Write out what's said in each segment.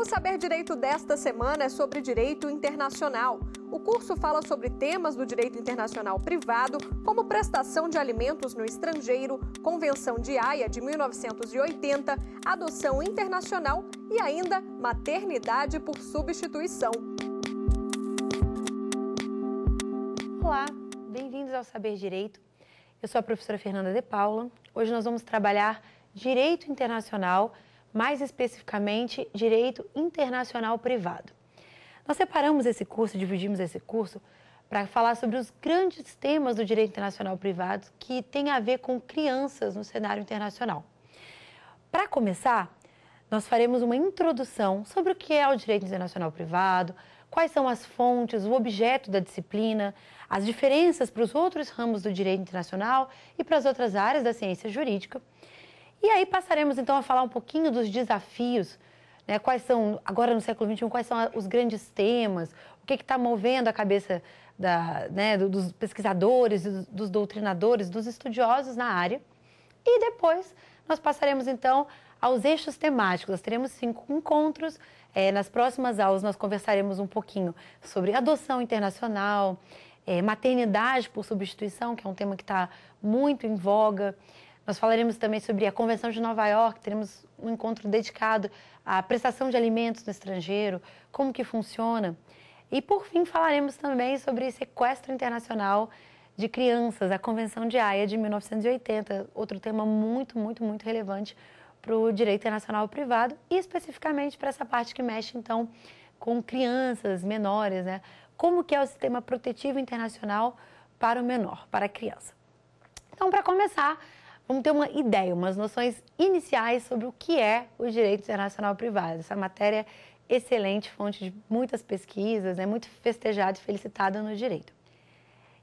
O Saber Direito desta semana é sobre direito internacional. O curso fala sobre temas do direito internacional privado, como prestação de alimentos no estrangeiro, Convenção de Haia de 1980, adoção internacional e ainda maternidade por substituição. Olá, bem-vindos ao Saber Direito. Eu sou a professora Fernanda De Paula. Hoje nós vamos trabalhar direito internacional mais especificamente Direito Internacional Privado. Nós separamos esse curso, dividimos esse curso para falar sobre os grandes temas do direito internacional privado que tem a ver com crianças no cenário internacional. Para começar, nós faremos uma introdução sobre o que é o direito internacional privado, quais são as fontes, o objeto da disciplina, as diferenças para os outros ramos do direito internacional e para as outras áreas da ciência jurídica. E aí passaremos então a falar um pouquinho dos desafios, né? quais são, agora no século XXI, quais são os grandes temas, o que está movendo a cabeça da, né, dos pesquisadores, dos, dos doutrinadores, dos estudiosos na área. E depois nós passaremos então aos eixos temáticos. Nós teremos cinco encontros. É, nas próximas aulas nós conversaremos um pouquinho sobre adoção internacional, é, maternidade por substituição, que é um tema que está muito em voga. Nós falaremos também sobre a Convenção de Nova York, teremos um encontro dedicado à prestação de alimentos no estrangeiro, como que funciona. E por fim, falaremos também sobre sequestro internacional de crianças, a Convenção de Haia de 1980, outro tema muito, muito, muito relevante para o direito internacional privado e especificamente para essa parte que mexe então com crianças menores, né? Como que é o sistema protetivo internacional para o menor, para a criança? Então, para começar, vamos ter uma ideia, umas noções iniciais sobre o que é o direito internacional privado. Essa matéria é excelente, fonte de muitas pesquisas, é né? muito festejada e felicitada no direito.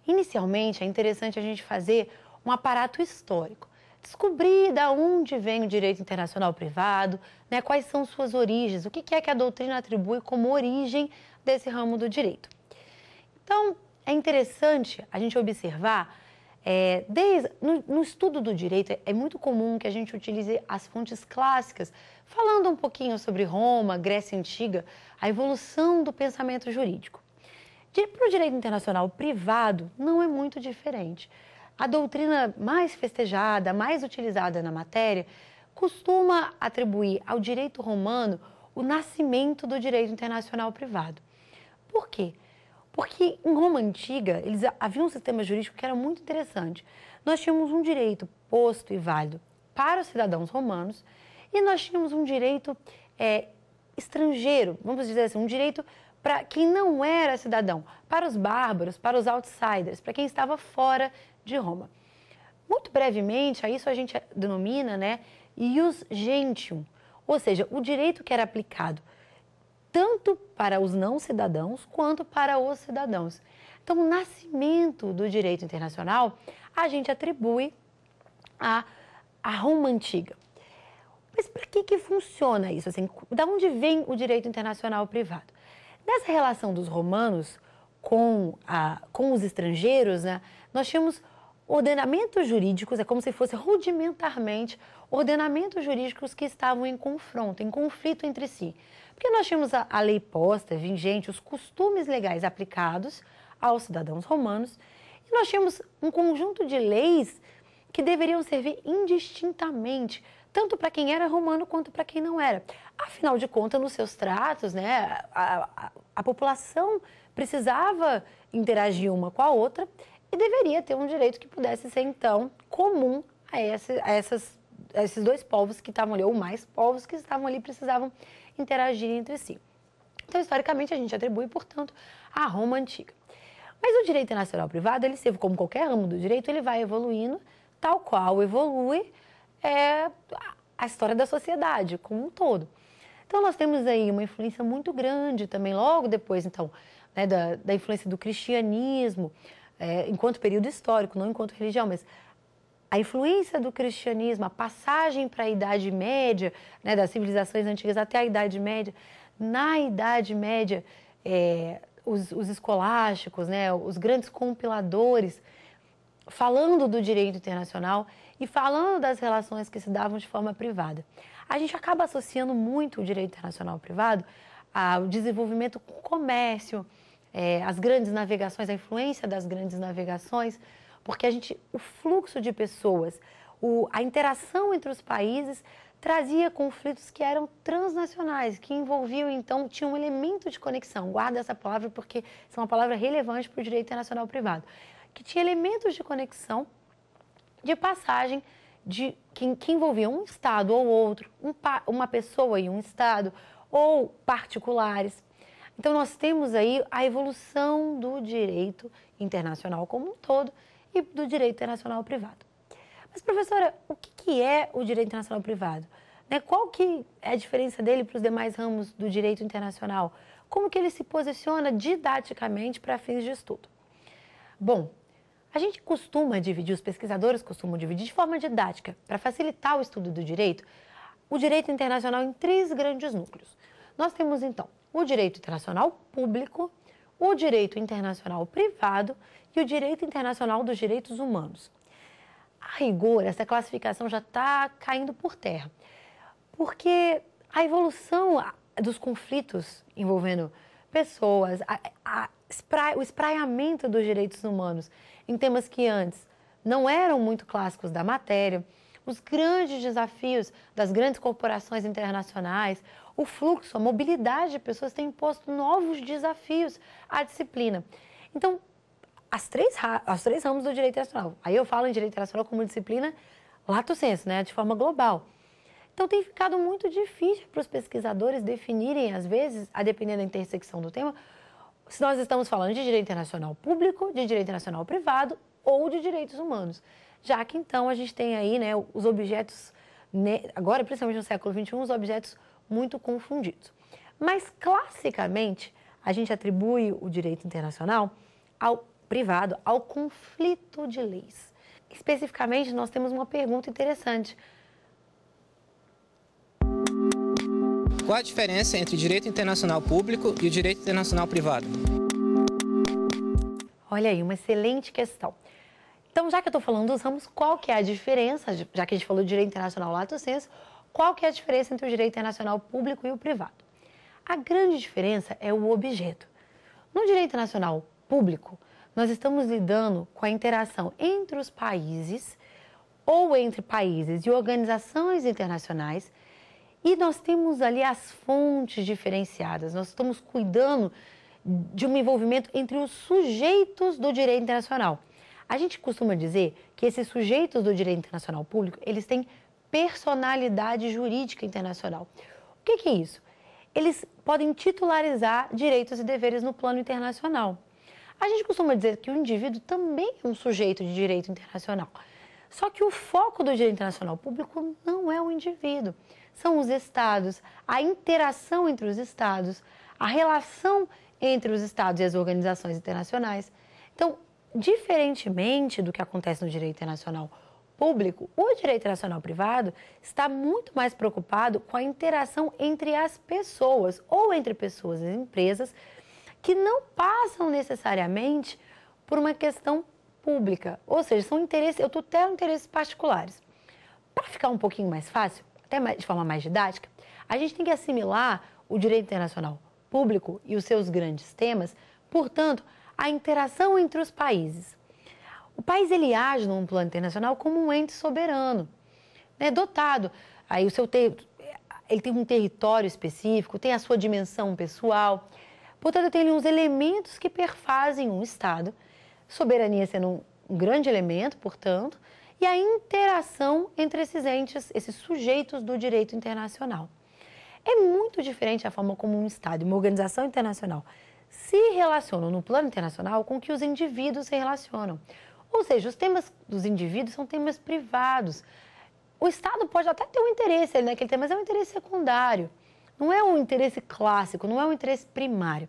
Inicialmente, é interessante a gente fazer um aparato histórico, descobrir da onde vem o direito internacional privado, né? quais são suas origens, o que é que a doutrina atribui como origem desse ramo do direito. Então, é interessante a gente observar é, desde, no, no, estudo do direito, é, é muito comum que a gente utilize as fontes clássicas, falando um pouquinho sobre Roma, Grécia Antiga, a evolução do pensamento jurídico. Para o direito internacional privado, não é muito diferente. A doutrina mais festejada, mais utilizada na matéria, costuma atribuir ao direito romano o nascimento do direito internacional privado. Por quê? Porque em Roma Antiga, eles havia um sistema jurídico que era muito interessante. Nós tínhamos um direito posto e válido para os cidadãos romanos e nós tínhamos um direito é, estrangeiro, vamos dizer assim, um direito para quem não era cidadão, para os bárbaros, para os outsiders, para quem estava fora de Roma. Muito brevemente, a isso a gente denomina né, ius gentium, ou seja, o direito que era aplicado tanto para os não cidadãos quanto para os cidadãos. Então, o nascimento do direito internacional a gente atribui à, à Roma antiga. Mas para que, que funciona isso? Assim, da onde vem o direito internacional privado? Nessa relação dos romanos com, a, com os estrangeiros, né, nós tínhamos ordenamentos jurídicos, é como se fosse rudimentarmente ordenamentos jurídicos que estavam em confronto, em conflito entre si. Porque nós tínhamos a, a lei posta, vigente, os costumes legais aplicados aos cidadãos romanos, e nós tínhamos um conjunto de leis que deveriam servir indistintamente tanto para quem era romano quanto para quem não era. Afinal de contas, nos seus tratos, né, a, a, a, população precisava interagir uma com a outra e deveria ter um direito que pudesse ser, então, comum a, esse, a essas, a esses dois povos que estavam ali, ou mais povos que estavam ali precisavam interagirem entre si. Então, historicamente, a gente atribui, portanto, à Roma antiga. Mas o direito internacional privado, ele serve como qualquer ramo do direito, ele vai evoluindo, tal qual evolui é, a história da sociedade como um todo. Então, nós temos aí uma influência muito grande também, logo depois, então, né, da, da influência do cristianismo, é, enquanto período histórico, não enquanto religião, mas a influência do cristianismo, a passagem para a Idade Média, né, das civilizações antigas até a Idade Média, na Idade Média, é, os, os, escolásticos, né, os grandes compiladores, falando do direito internacional e falando das relações que se davam de forma privada. A gente acaba associando muito o direito internacional privado ao desenvolvimento do comércio, é, as grandes navegações, a influência das grandes navegações porque a gente, o fluxo de pessoas, o, a interação entre os países trazia conflitos que eram transnacionais, que envolviam, então, tinha um elemento de conexão. Guarda essa palavra porque é uma palavra relevante para o direito internacional privado. Que tinha elementos de conexão, de passagem, de que, que envolviam um Estado ou outro, um, uma pessoa e um Estado, ou particulares. Então, nós temos aí a evolução do direito internacional como um todo, e do direito internacional privado. Mas, professora, o que, que é o direito internacional privado? Né? Qual que é a diferença dele para os demais ramos do direito internacional? Como que ele se posiciona didaticamente para fins de estudo? Bom, a gente costuma dividir, os pesquisadores costumam dividir de forma didática, para facilitar o estudo do direito, o direito internacional em três grandes núcleos. Nós temos, então, o direito internacional público, o direito internacional privado e o direito internacional dos direitos humanos. A rigor, essa classificação já está caindo por terra, porque a evolução dos conflitos envolvendo pessoas, a, a, o espraiamento dos direitos humanos em temas que antes não eram muito clássicos da matéria, os grandes desafios das grandes corporações internacionais, o fluxo, a mobilidade de pessoas tem imposto novos desafios à disciplina. Então, as três, os três ramos do direito internacional. Aí eu falo em direito internacional como disciplina lato senso, né, de forma global. Então tem ficado muito difícil para os pesquisadores definirem, às vezes, a dependendo da intersecção do tema, se nós estamos falando de direito internacional público, de direito internacional privado ou de direitos humanos. Já que então a gente tem aí né, os objetos, né, agora principalmente no século XXI, os objetos muito confundidos. Mas classicamente a gente atribui o direito internacional ao privado, ao conflito de leis. Especificamente, nós temos uma pergunta interessante. Qual a diferença entre direito internacional público e o direito internacional privado? Olha aí, uma excelente questão. Então, já que eu estou falando dos ramos, qual que é a diferença, já que a gente falou de direito internacional lato senso, qual que é a diferença entre o direito internacional público e o privado? A grande diferença é o objeto. No direito internacional público, nós estamos lidando com a interação entre os países ou entre países e organizações internacionais e nós temos ali as fontes diferenciadas, nós estamos cuidando de um envolvimento entre os sujeitos do direito internacional. A gente costuma dizer que esses sujeitos do direito internacional público, eles têm personalidade jurídica internacional. O que, que é isso? Eles podem titularizar direitos e deveres no plano internacional. A gente costuma dizer que o indivíduo também é um sujeito de direito internacional. Só que o foco do direito internacional público não é o indivíduo, são os estados, a interação entre os estados, a relação entre os estados e as organizações internacionais. Então, diferentemente do que acontece no direito internacional público, o direito internacional privado está muito mais preocupado com a interação entre as pessoas ou entre pessoas e empresas que não passam necessariamente por uma questão pública, ou seja, são interesses, eu tutelo interesses particulares. Para ficar um pouquinho mais fácil, até de forma mais didática, a gente tem que assimilar o direito internacional público e os seus grandes temas, portanto, a interação entre os países. O país ele age num plano internacional como um ente soberano, né, dotado. Aí o seu ter... ele tem um território específico, tem a sua dimensão pessoal. Portanto, tem uns elementos que perfazem um Estado, soberania sendo um grande elemento, portanto, e a interação entre esses entes, esses sujeitos do direito internacional. É muito diferente a forma como um Estado, uma organização internacional, se relacionam no plano internacional com que os indivíduos se relacionam. Ou seja, os temas dos indivíduos são temas privados. O Estado pode até ter um interesse ali naquele tema, mas é um interesse secundário. Não é um interesse clássico, não é um interesse primário.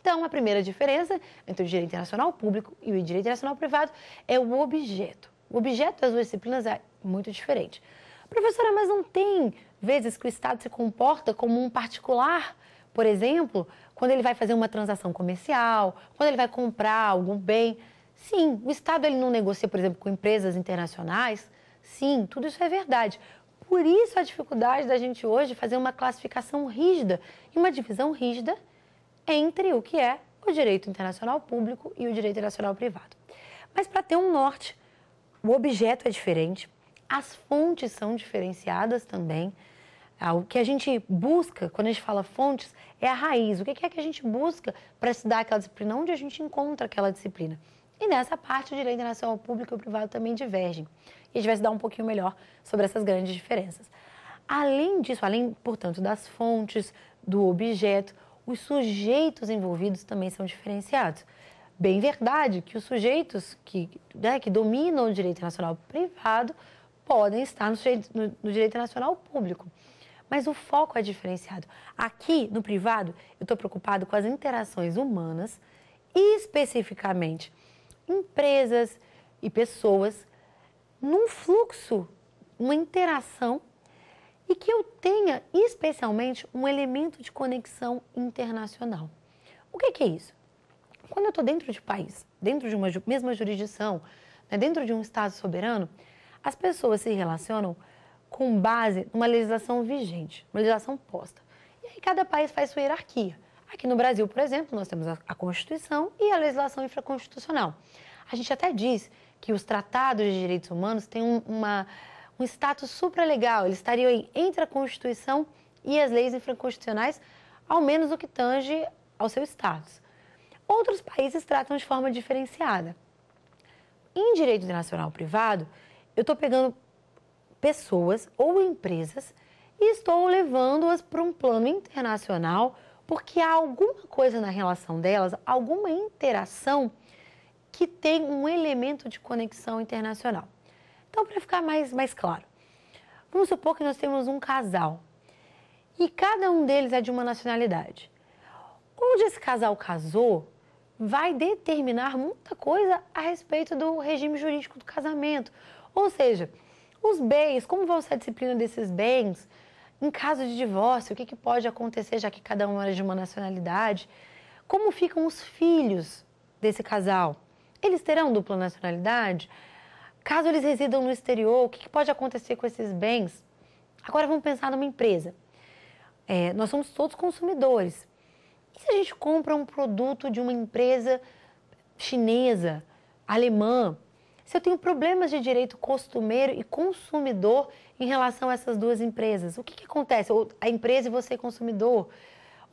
Então, a primeira diferença entre o direito internacional público e o direito internacional privado é o objeto. O objeto das duas disciplinas é muito diferente. Professora, mas não tem vezes que o Estado se comporta como um particular por exemplo, quando ele vai fazer uma transação comercial, quando ele vai comprar algum bem. Sim, o Estado ele não negocia, por exemplo, com empresas internacionais. Sim, tudo isso é verdade. Por isso a dificuldade da gente hoje fazer uma classificação rígida e uma divisão rígida entre o que é o direito internacional público e o direito internacional privado. Mas para ter um norte, o objeto é diferente, as fontes são diferenciadas também. Ah, o que a gente busca, quando a gente fala fontes, é a raiz. O que é que a gente busca para estudar aquela disciplina? Onde a gente encontra aquela disciplina? E nessa parte, o direito internacional público e o privado também divergem. E a gente vai estudar um pouquinho melhor sobre essas grandes diferenças. Além disso, além, portanto, das fontes, do objeto, os sujeitos envolvidos também são diferenciados. Bem verdade que os sujeitos que, né, que dominam o direito internacional privado podem estar no, sujeito, no, no direito nacional público mas o foco é diferenciado. Aqui, no privado, eu estou preocupado com as interações humanas e, especificamente, empresas e pessoas num fluxo, uma interação e que eu tenha, especialmente, um elemento de conexão internacional. O que, que é isso? Quando eu estou dentro de um país, dentro de uma mesma jurisdição, né, dentro de um Estado soberano, as pessoas se relacionam com base numa legislação vigente, uma legislação posta. E aí cada país faz sua hierarquia. Aqui no Brasil, por exemplo, nós temos a Constituição e a legislação infraconstitucional. A gente até diz que os tratados de direitos humanos têm um, uma, um status supralegal, eles estariam aí entre a Constituição e as leis infraconstitucionais, ao menos o que tange ao seu status. Outros países tratam de forma diferenciada. Em direito internacional privado, eu estou pegando pessoas ou empresas e estou levando-as para um plano internacional porque há alguma coisa na relação delas, alguma interação que tem um elemento de conexão internacional. Então, para ficar mais, mais claro, vamos supor que nós temos um casal e cada um deles é de uma nacionalidade. Onde esse casal casou vai determinar muita coisa a respeito do regime jurídico do casamento. Ou seja, os bens, como vai ser a disciplina desses bens? Em caso de divórcio, o que, que pode acontecer, já que cada um era é de uma nacionalidade? Como ficam os filhos desse casal? Eles terão dupla nacionalidade? Caso eles residam no exterior, o que, que pode acontecer com esses bens? Agora vamos pensar numa empresa. É, nós somos todos consumidores. E se a gente compra um produto de uma empresa chinesa, alemã, se eu tenho problemas de direito costumeiro e consumidor em relação a essas duas empresas? O que, que acontece? Ou a empresa e você consumidor?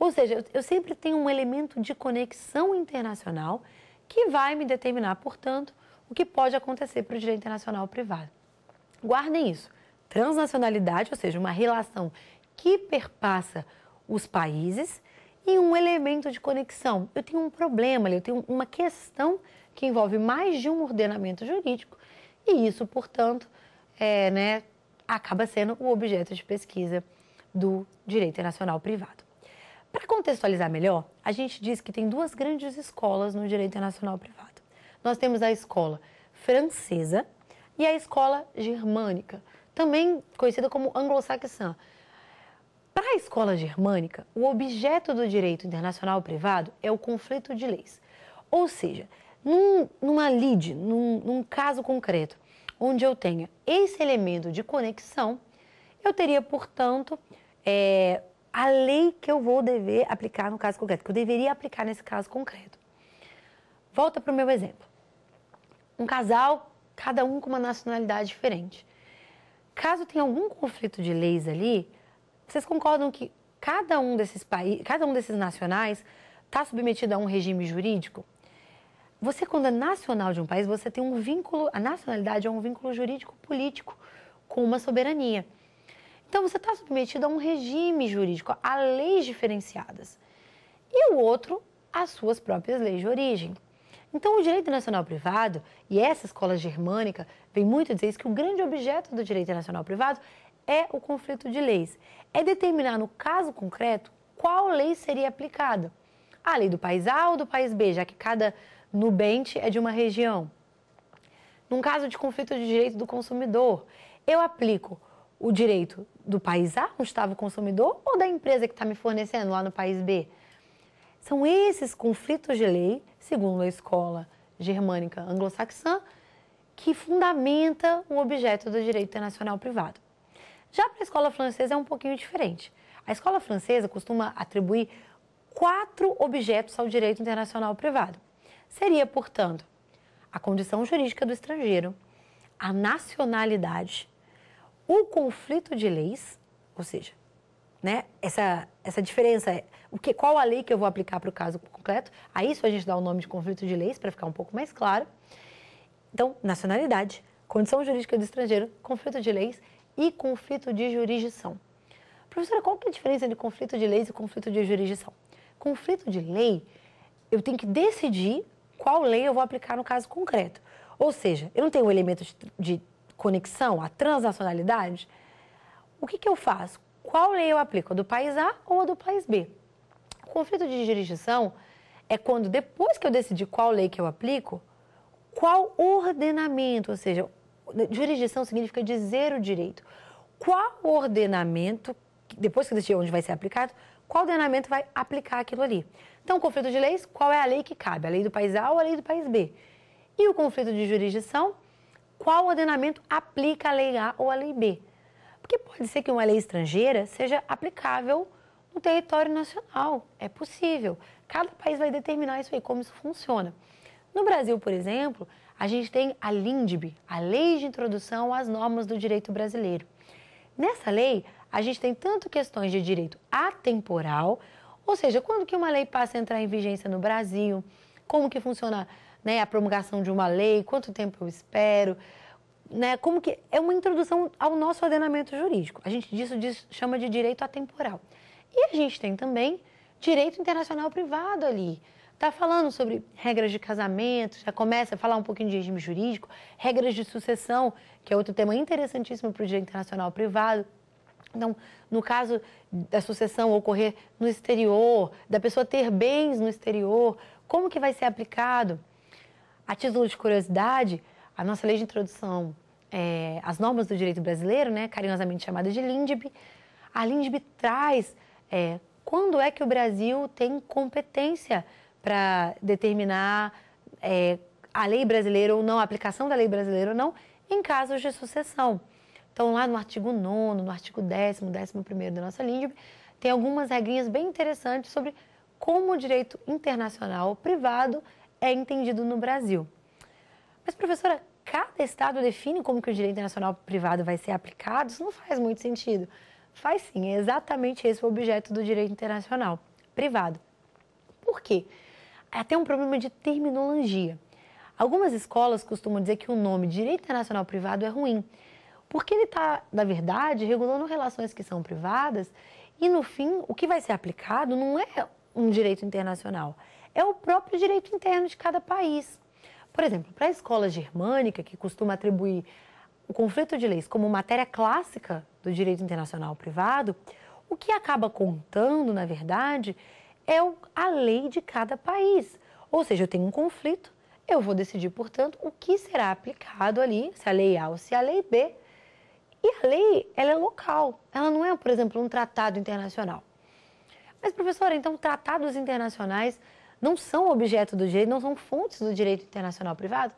Ou seja, eu, eu sempre tenho um elemento de conexão internacional que vai me determinar, portanto, o que pode acontecer para o direito internacional privado. Guardem isso. Transnacionalidade, ou seja, uma relação que perpassa os países e um elemento de conexão. Eu tenho um problema ali, eu tenho uma questão que envolve mais de um ordenamento jurídico, e isso, portanto, é, né, acaba sendo o objeto de pesquisa do direito internacional privado. Para contextualizar melhor, a gente diz que tem duas grandes escolas no direito internacional privado. Nós temos a escola francesa e a escola germânica, também conhecida como anglo-saxã. Para a escola germânica, o objeto do direito internacional privado é o conflito de leis. Ou seja, num, numa lead, num, num caso concreto, onde eu tenha esse elemento de conexão, eu teria, portanto, é, a lei que eu vou dever aplicar no caso concreto, que eu deveria aplicar nesse caso concreto. Volta para o meu exemplo. Um casal, cada um com uma nacionalidade diferente. Caso tenha algum conflito de leis ali, vocês concordam que cada um desses países, cada um desses nacionais está submetido a um regime jurídico? Você, quando é nacional de um país, você tem um vínculo, a nacionalidade é um vínculo jurídico-político com uma soberania. Então, você está submetido a um regime jurídico, a leis diferenciadas. E o outro, às suas próprias leis de origem. Então, o direito nacional privado, e essa escola germânica vem muito dizer isso, que o grande objeto do direito nacional privado é o conflito de leis. É determinar, no caso concreto, qual lei seria aplicada. A lei do país A ou do país B, já que cada no Bente é de uma região. Num caso de conflito de direito do consumidor, eu aplico o direito do país A, onde estava o consumidor, ou da empresa que está me fornecendo lá no país B? São esses conflitos de lei, segundo a escola germânica anglo-saxã, que fundamenta o objeto do direito internacional privado. Já para a escola francesa é um pouquinho diferente. A escola francesa costuma atribuir quatro objetos ao direito internacional privado seria, portanto, a condição jurídica do estrangeiro, a nacionalidade, o conflito de leis, ou seja, né, essa, essa diferença, o que, qual a lei que eu vou aplicar para o caso completo, a isso a gente dá o nome de conflito de leis para ficar um pouco mais claro. Então, nacionalidade, condição jurídica do estrangeiro, conflito de leis e conflito de jurisdição. Professora, qual que é a diferença entre conflito de leis e conflito de jurisdição? Conflito de lei, eu tenho que decidir qual lei eu vou aplicar no caso concreto. Ou seja, eu não tenho o elemento de, conexão, a transnacionalidade. O que, que eu faço? Qual lei eu aplico? A do país A ou a do país B? O conflito de jurisdição é quando, depois que eu decidi qual lei que eu aplico, qual ordenamento, ou seja, jurisdição significa dizer o direito. Qual ordenamento, depois que eu decidir onde vai ser aplicado, qual ordenamento vai aplicar aquilo ali? Então, conflito de leis, qual é a lei que cabe? A lei do país A ou a lei do país B? E o conflito de jurisdição, qual ordenamento aplica a lei A ou a lei B? Porque pode ser que uma lei estrangeira seja aplicável no território nacional. É possível. Cada país vai determinar isso aí, como isso funciona. No Brasil, por exemplo, a gente tem a LINDB, a Lei de Introdução às Normas do Direito Brasileiro. Nessa lei, a gente tem tanto questões de direito atemporal, ou seja, quando que uma lei passa a entrar em vigência no Brasil? Como que funciona né, a promulgação de uma lei? Quanto tempo eu espero? Né, como que é uma introdução ao nosso ordenamento jurídico. A gente disso, disso chama de direito atemporal. E a gente tem também direito internacional privado ali. Está falando sobre regras de casamento, já começa a falar um pouquinho de regime jurídico, regras de sucessão, que é outro tema interessantíssimo para o direito internacional privado. Então, no caso da sucessão ocorrer no exterior, da pessoa ter bens no exterior, como que vai ser aplicado? A título de curiosidade, a nossa lei de introdução, é, as normas do direito brasileiro, né, carinhosamente chamada de LINDB, a LINDB traz é, quando é que o Brasil tem competência para determinar é, a lei brasileira ou não, a aplicação da lei brasileira ou não, em casos de sucessão. Então, lá no artigo 9, no artigo 10, 11 da nossa língua, tem algumas regrinhas bem interessantes sobre como o direito internacional privado é entendido no Brasil. Mas, professora, cada estado define como que o direito internacional privado vai ser aplicado? Isso não faz muito sentido. Faz sim, é exatamente esse o objeto do direito internacional privado. Por quê? É Até um problema de terminologia. Algumas escolas costumam dizer que o nome direito internacional privado é ruim, porque ele está, na verdade, regulando relações que são privadas e, no fim, o que vai ser aplicado não é um direito internacional, é o próprio direito interno de cada país. Por exemplo, para a escola germânica, que costuma atribuir o conflito de leis como matéria clássica do direito internacional privado, o que acaba contando, na verdade, é a lei de cada país. Ou seja, eu tenho um conflito, eu vou decidir, portanto, o que será aplicado ali, se a lei A ou se a lei B, e a lei, ela é local, ela não é, por exemplo, um tratado internacional. Mas, professora, então tratados internacionais não são objeto do direito, não são fontes do direito internacional privado?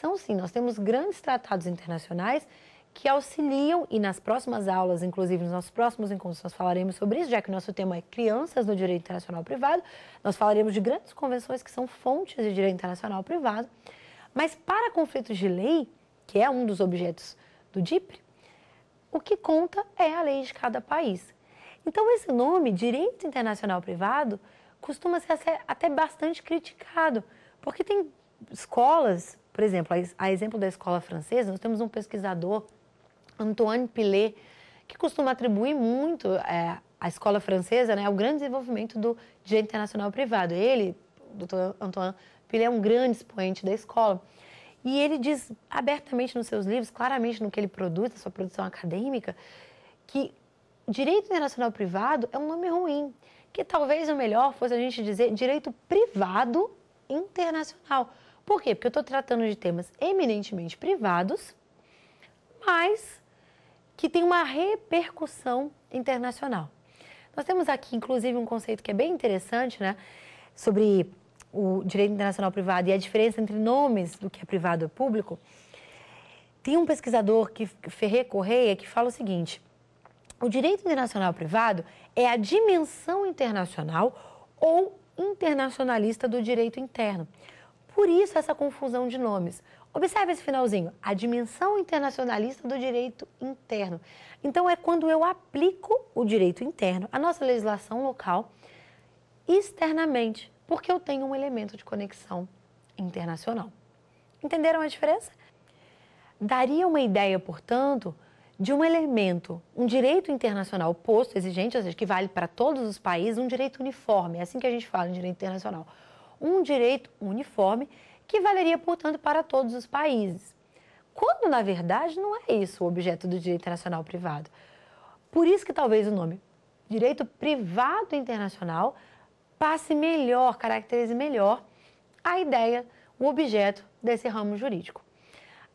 São sim, nós temos grandes tratados internacionais que auxiliam, e nas próximas aulas, inclusive nos nossos próximos encontros, nós falaremos sobre isso, já que o nosso tema é crianças no direito internacional privado, nós falaremos de grandes convenções que são fontes de direito internacional privado. Mas para conflitos de lei, que é um dos objetos do DIPRE, o que conta é a lei de cada país. Então, esse nome, direito internacional privado, costuma ser até bastante criticado, porque tem escolas, por exemplo, a exemplo da escola francesa, nós temos um pesquisador, Antoine Pilet, que costuma atribuir muito é, à escola francesa né, o grande desenvolvimento do direito internacional privado. Ele, o doutor Antoine Pilet, é um grande expoente da escola. E ele diz abertamente nos seus livros, claramente no que ele produz, na sua produção acadêmica, que direito internacional privado é um nome ruim, que talvez o melhor fosse a gente dizer direito privado internacional. Por quê? Porque eu estou tratando de temas eminentemente privados, mas que tem uma repercussão internacional. Nós temos aqui, inclusive, um conceito que é bem interessante, né? Sobre o direito internacional privado e a diferença entre nomes do que é privado e público, tem um pesquisador que Ferrer Correia que fala o seguinte: o direito internacional privado é a dimensão internacional ou internacionalista do direito interno. Por isso essa confusão de nomes. Observe esse finalzinho, a dimensão internacionalista do direito interno. Então é quando eu aplico o direito interno, a nossa legislação local, externamente porque eu tenho um elemento de conexão internacional. Entenderam a diferença? Daria uma ideia, portanto, de um elemento, um direito internacional posto, exigente, ou seja, que vale para todos os países, um direito uniforme, é assim que a gente fala em direito internacional. Um direito uniforme que valeria, portanto, para todos os países. Quando, na verdade, não é isso o objeto do direito internacional privado. Por isso que talvez o nome direito privado internacional passe melhor, caracterize melhor a ideia, o objeto desse ramo jurídico.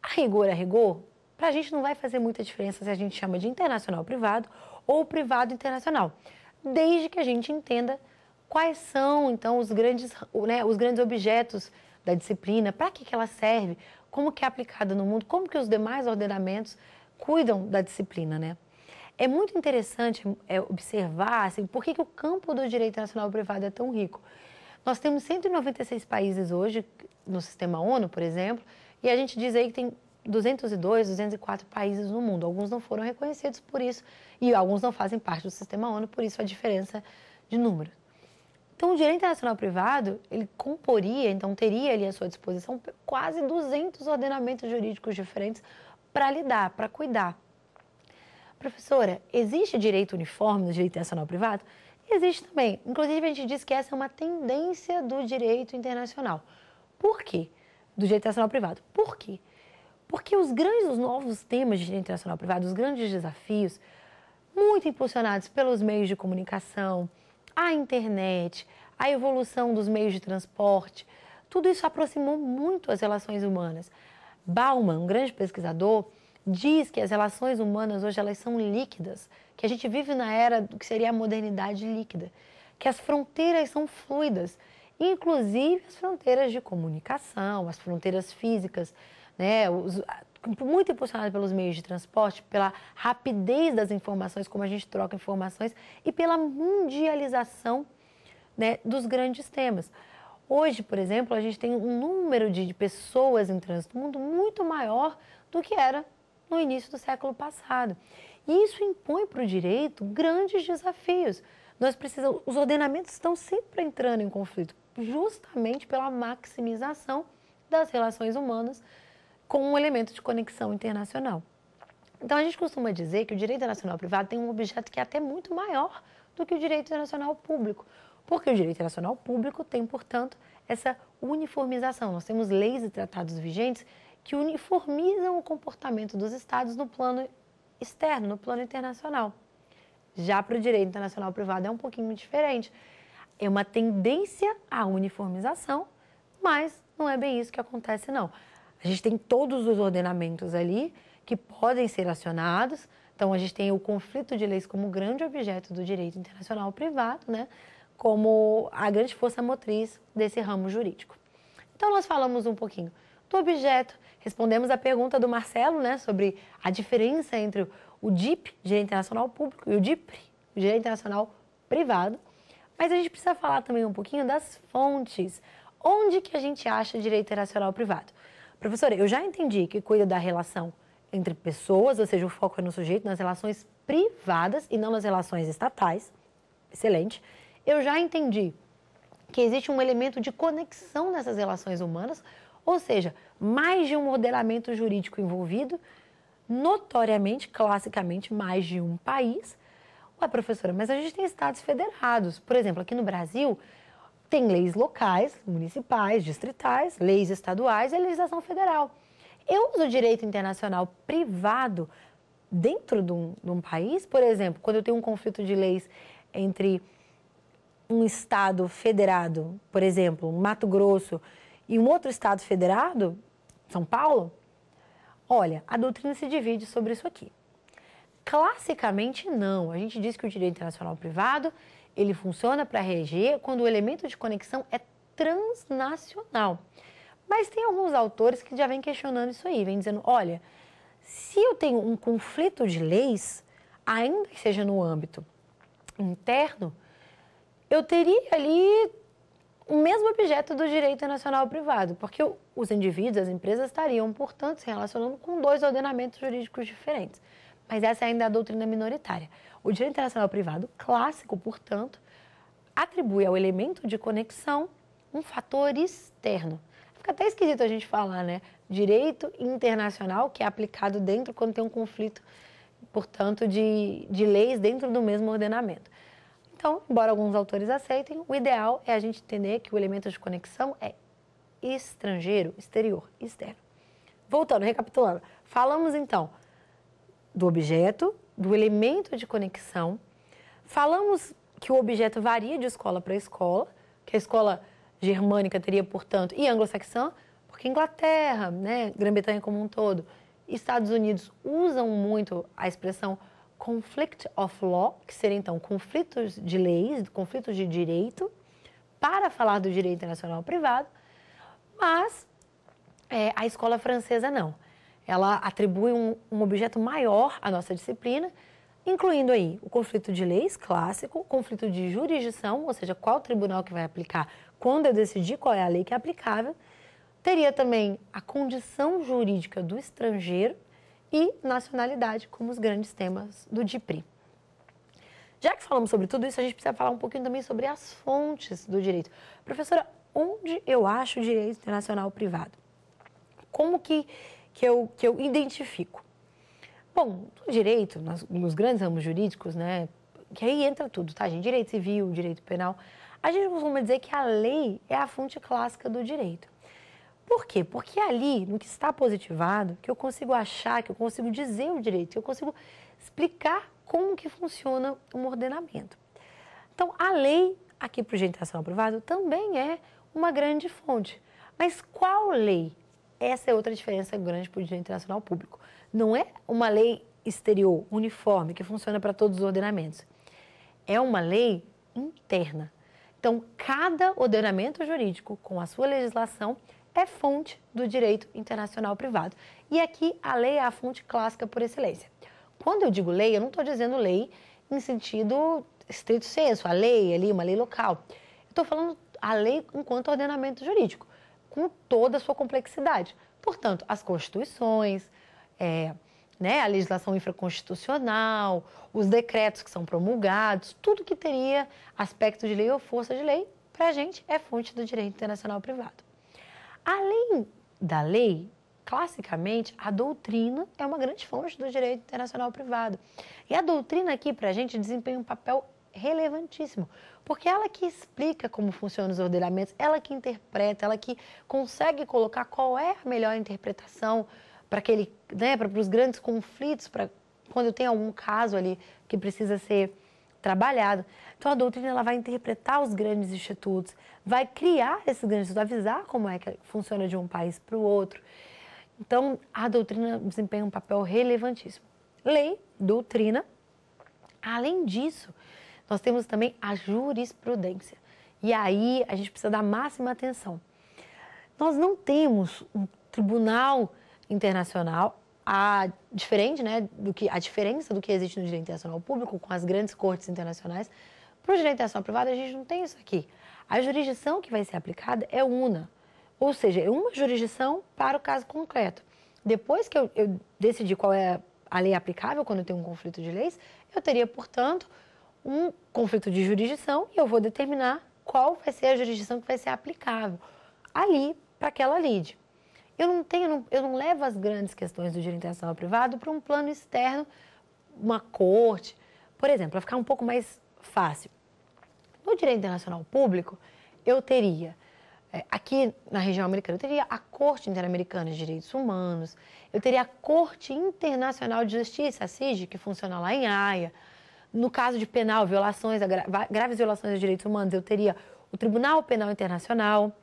A rigor, a rigor, para a gente não vai fazer muita diferença se a gente chama de internacional privado ou privado internacional, desde que a gente entenda quais são, então, os grandes, né, os grandes objetos da disciplina, para que, que ela serve, como que é aplicada no mundo, como que os demais ordenamentos cuidam da disciplina, né? É muito interessante é, observar assim, por que, que o campo do direito nacional privado é tão rico. Nós temos 196 países hoje no sistema ONU, por exemplo, e a gente diz aí que tem 202, 204 países no mundo. Alguns não foram reconhecidos por isso e alguns não fazem parte do sistema ONU, por isso a diferença de número. Então, o direito internacional privado, ele comporia, então teria ali à sua disposição quase 200 ordenamentos jurídicos diferentes para lidar, para cuidar professora, existe direito uniforme no direito internacional privado? Existe também. Inclusive, a gente diz que essa é uma tendência do direito internacional. Por quê? Do direito internacional privado. Por quê? Porque os grandes, os novos temas de direito internacional privado, os grandes desafios, muito impulsionados pelos meios de comunicação, a internet, a evolução dos meios de transporte, tudo isso aproximou muito as relações humanas. Bauman, um grande pesquisador, diz que as relações humanas hoje elas são líquidas, que a gente vive na era do que seria a modernidade líquida, que as fronteiras são fluidas, inclusive as fronteiras de comunicação, as fronteiras físicas, né, os, muito impulsionado pelos meios de transporte, pela rapidez das informações, como a gente troca informações, e pela mundialização né, dos grandes temas. Hoje, por exemplo, a gente tem um número de, de pessoas em trânsito no mundo muito maior do que era no início do século passado. E isso impõe para o direito grandes desafios. Nós precisamos, os ordenamentos estão sempre entrando em conflito, justamente pela maximização das relações humanas com um elemento de conexão internacional. Então, a gente costuma dizer que o direito nacional privado tem um objeto que é até muito maior do que o direito internacional público, porque o direito nacional público tem, portanto, essa uniformização. Nós temos leis e tratados vigentes que uniformizam o comportamento dos Estados no plano externo, no plano internacional. Já para o direito internacional privado é um pouquinho diferente. É uma tendência à uniformização, mas não é bem isso que acontece, não. A gente tem todos os ordenamentos ali que podem ser acionados. Então, a gente tem o conflito de leis como grande objeto do direito internacional privado, né? como a grande força motriz desse ramo jurídico. Então, nós falamos um pouquinho do objeto, respondemos a pergunta do Marcelo né, sobre a diferença entre o DIP, Direito Internacional Público, e o DIPRI, Direito Internacional Privado. Mas a gente precisa falar também um pouquinho das fontes. Onde que a gente acha direito internacional privado? Professora, eu já entendi que cuida da relação entre pessoas, ou seja, o foco é no sujeito, nas relações privadas e não nas relações estatais. Excelente. Eu já entendi que existe um elemento de conexão nessas relações humanas, ou seja, mais de um modelamento jurídico envolvido, notoriamente, classicamente, mais de um país. Ué, professora, mas a gente tem estados federados. Por exemplo, aqui no Brasil, tem leis locais, municipais, distritais, leis estaduais e legislação federal. Eu uso direito internacional privado dentro de um, de um país, por exemplo, quando eu tenho um conflito de leis entre um estado federado, por exemplo, Mato Grosso, e um outro estado federado, são Paulo? Olha, a doutrina se divide sobre isso aqui. Classicamente, não. A gente diz que o direito internacional privado ele funciona para reger quando o elemento de conexão é transnacional. Mas tem alguns autores que já vêm questionando isso aí, vêm dizendo: olha, se eu tenho um conflito de leis, ainda que seja no âmbito interno, eu teria ali o mesmo objeto do direito internacional privado, porque o os indivíduos, as empresas estariam, portanto, se relacionando com dois ordenamentos jurídicos diferentes. Mas essa ainda é a doutrina minoritária. O direito internacional privado clássico, portanto, atribui ao elemento de conexão um fator externo. Fica até esquisito a gente falar, né? Direito internacional que é aplicado dentro quando tem um conflito, portanto, de, de leis dentro do mesmo ordenamento. Então, embora alguns autores aceitem, o ideal é a gente entender que o elemento de conexão é estrangeiro, exterior, externo. Voltando, recapitulando. Falamos então do objeto, do elemento de conexão. Falamos que o objeto varia de escola para escola, que a escola germânica teria, portanto, e anglo-saxã, porque Inglaterra, né, Grã-Bretanha como um todo, Estados Unidos usam muito a expressão conflict of law, que seria então conflitos de leis, conflitos de direito, para falar do direito internacional privado, mas é, a escola francesa não. Ela atribui um, um objeto maior à nossa disciplina, incluindo aí o conflito de leis clássico, conflito de jurisdição, ou seja, qual tribunal que vai aplicar, quando eu decidir qual é a lei que é aplicável. Teria também a condição jurídica do estrangeiro e nacionalidade como os grandes temas do DIPRI. Já que falamos sobre tudo isso, a gente precisa falar um pouquinho também sobre as fontes do direito. Professora, onde eu acho o direito internacional privado? Como que, que, eu, que eu identifico? Bom, no direito, nos grandes ramos jurídicos, né, que aí entra tudo, tá, gente? Direito civil, direito penal. A gente costuma dizer que a lei é a fonte clássica do direito. Por quê? Porque é ali, no que está positivado, que eu consigo achar, que eu consigo dizer o direito, que eu consigo explicar como que funciona um ordenamento. Então, a lei aqui para o direito internacional privado também é uma grande fonte. Mas qual lei? Essa é outra diferença grande para o direito internacional público. Não é uma lei exterior, uniforme, que funciona para todos os ordenamentos. É uma lei interna. Então, cada ordenamento jurídico, com a sua legislação, é fonte do direito internacional privado. E aqui a lei é a fonte clássica por excelência. Quando eu digo lei, eu não estou dizendo lei em sentido estrito senso, a lei ali, uma lei local. Eu estou falando a lei enquanto ordenamento jurídico, com toda a sua complexidade. Portanto, as constituições, é, né, a legislação infraconstitucional, os decretos que são promulgados, tudo que teria aspecto de lei ou força de lei, para a gente é fonte do direito internacional privado. Além da lei, classicamente, a doutrina é uma grande fonte do direito internacional privado. E a doutrina aqui, para a gente, desempenha um papel relevantíssimo, porque ela que explica como funcionam os ordenamentos, ela que interpreta, ela que consegue colocar qual é a melhor interpretação para aquele, né, para os grandes conflitos, para quando tem algum caso ali que precisa ser trabalhado. Então a doutrina ela vai interpretar os grandes institutos, vai criar esses grandes institutos, avisar como é que funciona de um país para o outro. Então a doutrina desempenha um papel relevantíssimo. Lei, doutrina. Além disso, nós temos também a jurisprudência. E aí a gente precisa dar máxima atenção. Nós não temos um tribunal internacional, a diferente, né, do que a diferença do que existe no direito internacional público com as grandes cortes internacionais, para o direito internacional privado a gente não tem isso aqui. A jurisdição que vai ser aplicada é una, ou seja, é uma jurisdição para o caso concreto. Depois que eu, eu decidi qual é a lei aplicável quando eu tenho um conflito de leis, eu teria, portanto, um conflito de jurisdição e eu vou determinar qual vai ser a jurisdição que vai ser aplicável ali para aquela lide. Eu não tenho, eu não levo as grandes questões do direito internacional privado para um plano externo, uma corte, por exemplo, para ficar um pouco mais fácil. No direito internacional público, eu teria é, aqui na região americana, eu teria a Corte Interamericana de Direitos Humanos, eu teria a Corte Internacional de Justiça, a CIG, que funciona lá em Haia, no caso de penal, violações, graves violações de direitos humanos, eu teria o Tribunal Penal Internacional.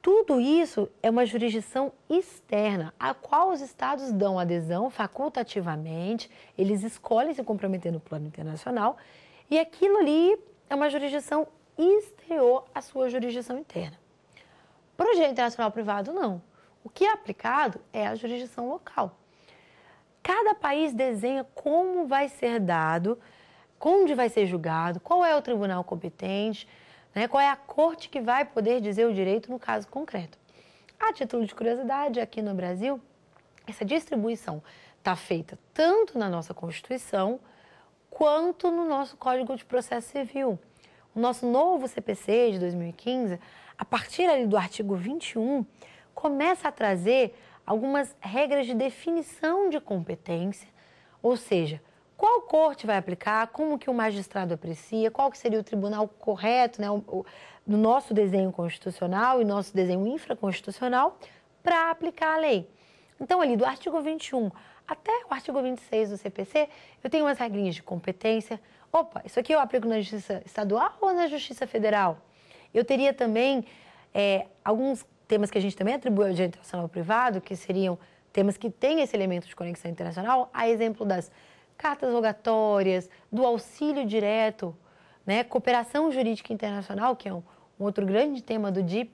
Tudo isso é uma jurisdição externa, a qual os estados dão adesão facultativamente, eles escolhem se comprometer no plano internacional, e aquilo ali é uma jurisdição exterior à sua jurisdição interna. Projeto internacional privado, não. O que é aplicado é a jurisdição local cada país desenha como vai ser dado, onde vai ser julgado, qual é o tribunal competente, né, qual é a corte que vai poder dizer o direito no caso concreto. A título de curiosidade, aqui no Brasil, essa distribuição está feita tanto na nossa Constituição quanto no nosso Código de Processo Civil. O nosso novo CPC de 2015, a partir ali do artigo 21, começa a trazer algumas regras de definição de competência, ou seja, qual corte vai aplicar, como que o magistrado aprecia, qual que seria o tribunal correto, né, no nosso desenho constitucional e nosso desenho infraconstitucional, para aplicar a lei. Então, ali do artigo 21 até o artigo 26 do CPC, eu tenho umas regrinhas de competência. Opa, isso aqui eu aplico na Justiça Estadual ou na Justiça Federal? Eu teria também é, alguns temas que a gente também atribui ao direito internacional privado, que seriam temas que têm esse elemento de conexão internacional, a exemplo das cartas rogatórias, do auxílio direto, né, cooperação jurídica internacional, que é um, um outro grande tema do DIP.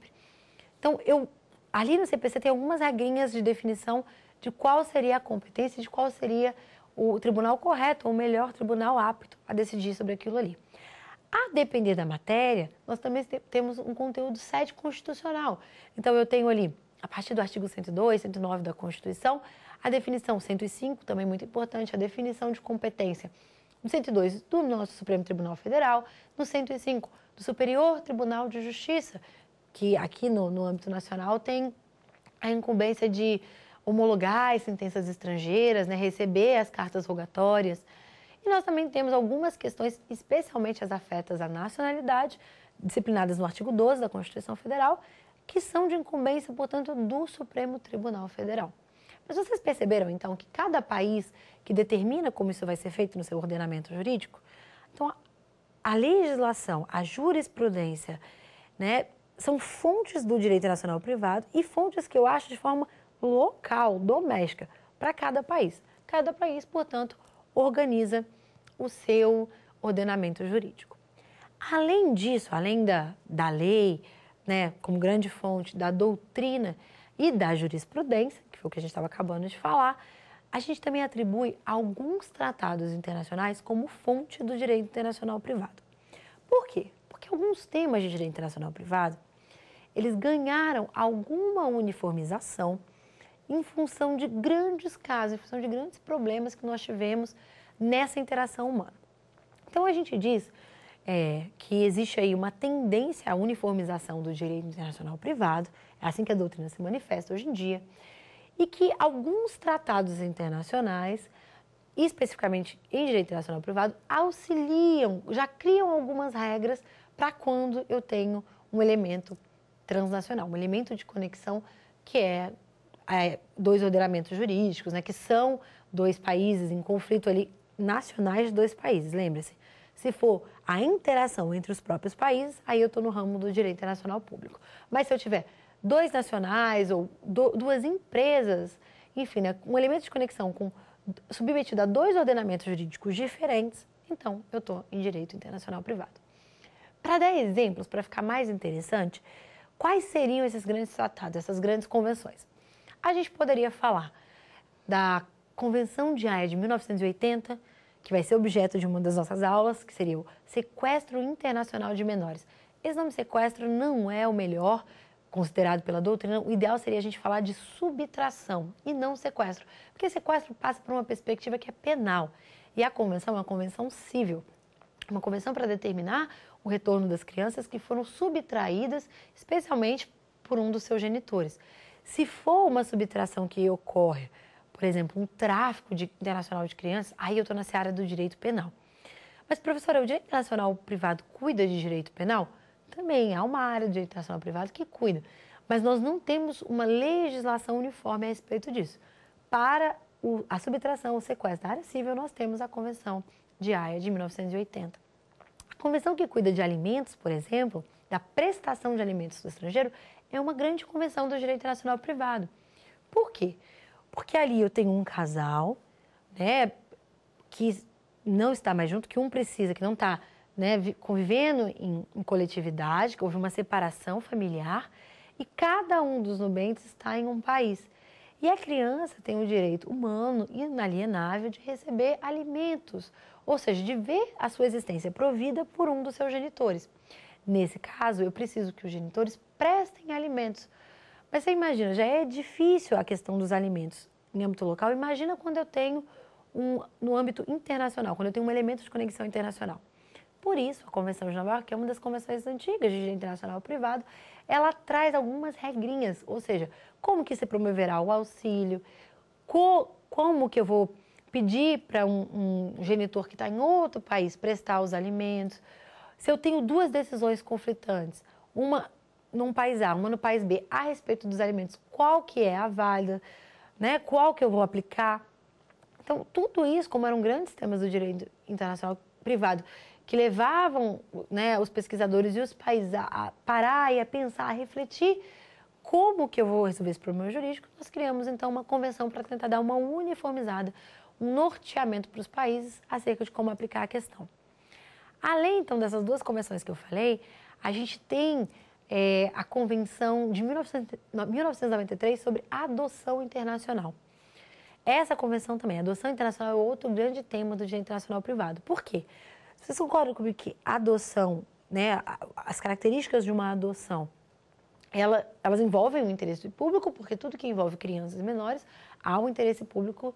Então, eu ali no CPC tem algumas regrinhas de definição de qual seria a competência, de qual seria o tribunal correto, ou melhor, tribunal apto a decidir sobre aquilo ali. A depender da matéria, nós também temos um conteúdo sede constitucional. Então, eu tenho ali, a partir do artigo 102, 109 da Constituição, a definição 105, também muito importante, a definição de competência. No 102, do nosso Supremo Tribunal Federal, no 105, do Superior Tribunal de Justiça, que aqui no, no âmbito nacional tem a incumbência de homologar as sentenças estrangeiras, né, receber as cartas rogatórias. E nós também temos algumas questões, especialmente as afetas à nacionalidade, disciplinadas no artigo 12 da Constituição Federal, que são de incumbência, portanto, do Supremo Tribunal Federal. Mas vocês perceberam, então, que cada país que determina como isso vai ser feito no seu ordenamento jurídico, então, a legislação, a jurisprudência, né, são fontes do direito nacional privado e fontes que eu acho de forma local, doméstica, para cada país. Cada país, portanto, organiza o seu ordenamento jurídico. Além disso, além da, da lei, né, como grande fonte da doutrina e da jurisprudência, que foi o que a gente estava acabando de falar, a gente também atribui alguns tratados internacionais como fonte do direito internacional privado. Por quê? Porque alguns temas de direito internacional privado, eles ganharam alguma uniformização em função de grandes casos, em função de grandes problemas que nós tivemos nessa interação humana. Então a gente diz é, que existe aí uma tendência à uniformização do direito internacional privado, é assim que a doutrina se manifesta hoje em dia, e que alguns tratados internacionais, especificamente em direito internacional privado, auxiliam, já criam algumas regras para quando eu tenho um elemento transnacional, um elemento de conexão que é é, dois ordenamentos jurídicos, né, que são dois países em conflito ali, nacionais de dois países, lembre-se. Se for a interação entre os próprios países, aí eu estou no ramo do direito internacional público. Mas se eu tiver dois nacionais ou do, duas empresas, enfim, né, um elemento de conexão com submetido a dois ordenamentos jurídicos diferentes, então eu estou em direito internacional privado. Para dar exemplos, para ficar mais interessante, quais seriam esses grandes tratados, essas grandes convenções? A gente poderia falar da Convenção de Haia de 1980, que vai ser objeto de uma das nossas aulas, que seria o Sequestro Internacional de Menores. Esse nome sequestro não é o melhor considerado pela doutrina. O ideal seria a gente falar de subtração e não sequestro, porque sequestro passa por uma perspectiva que é penal. E a convenção é uma convenção civil, uma convenção para determinar o retorno das crianças que foram subtraídas, especialmente por um dos seus genitores. Se for uma subtração que ocorre, por exemplo, um tráfico de, internacional de crianças, aí eu estou na seara do direito penal. Mas, professora, o direito internacional privado cuida de direito penal? Também há uma área do direito internacional privado que cuida. Mas nós não temos uma legislação uniforme a respeito disso. Para o, a subtração, o sequestro da área civil, nós temos a Convenção de Haia de 1980. A convenção que cuida de alimentos, por exemplo, da prestação de alimentos do estrangeiro, é uma grande convenção do direito internacional privado. Por quê? Porque ali eu tenho um casal, né, que não está mais junto, que um precisa, que não está né, convivendo em, em coletividade, que houve uma separação familiar, e cada um dos nubentes está em um país. E a criança tem o direito humano e inalienável de receber alimentos, ou seja, de ver a sua existência provida por um dos seus genitores. Nesse caso, eu preciso que os genitores prestem alimentos. Mas você imagina, já é difícil a questão dos alimentos em âmbito local. Imagina quando eu tenho um, no âmbito internacional, quando eu tenho um elemento de conexão internacional. Por isso, a Convenção de Nova York, que é uma das convenções antigas de direito internacional privado, ela traz algumas regrinhas, ou seja, como que se promoverá o auxílio, co, como que eu vou pedir para um, um genitor que está em outro país prestar os alimentos, se eu tenho duas decisões conflitantes, uma num país A, uma no país B, a respeito dos alimentos, qual que é a válida, né? qual que eu vou aplicar. Então, tudo isso, como eram grandes temas do direito internacional privado, que levavam né, os pesquisadores e os países a parar e a pensar, a refletir como que eu vou resolver esse problema jurídico, nós criamos, então, uma convenção para tentar dar uma uniformizada, um norteamento para os países acerca de como aplicar a questão. Além, então, dessas duas convenções que eu falei, a gente tem é, a Convenção de 19... 1993 sobre Adoção Internacional. Essa convenção também, adoção internacional é outro grande tema do direito internacional privado. Por quê? Vocês concordam comigo que a adoção, né, as características de uma adoção, ela, elas envolvem o interesse público, porque tudo que envolve crianças e menores, há um interesse público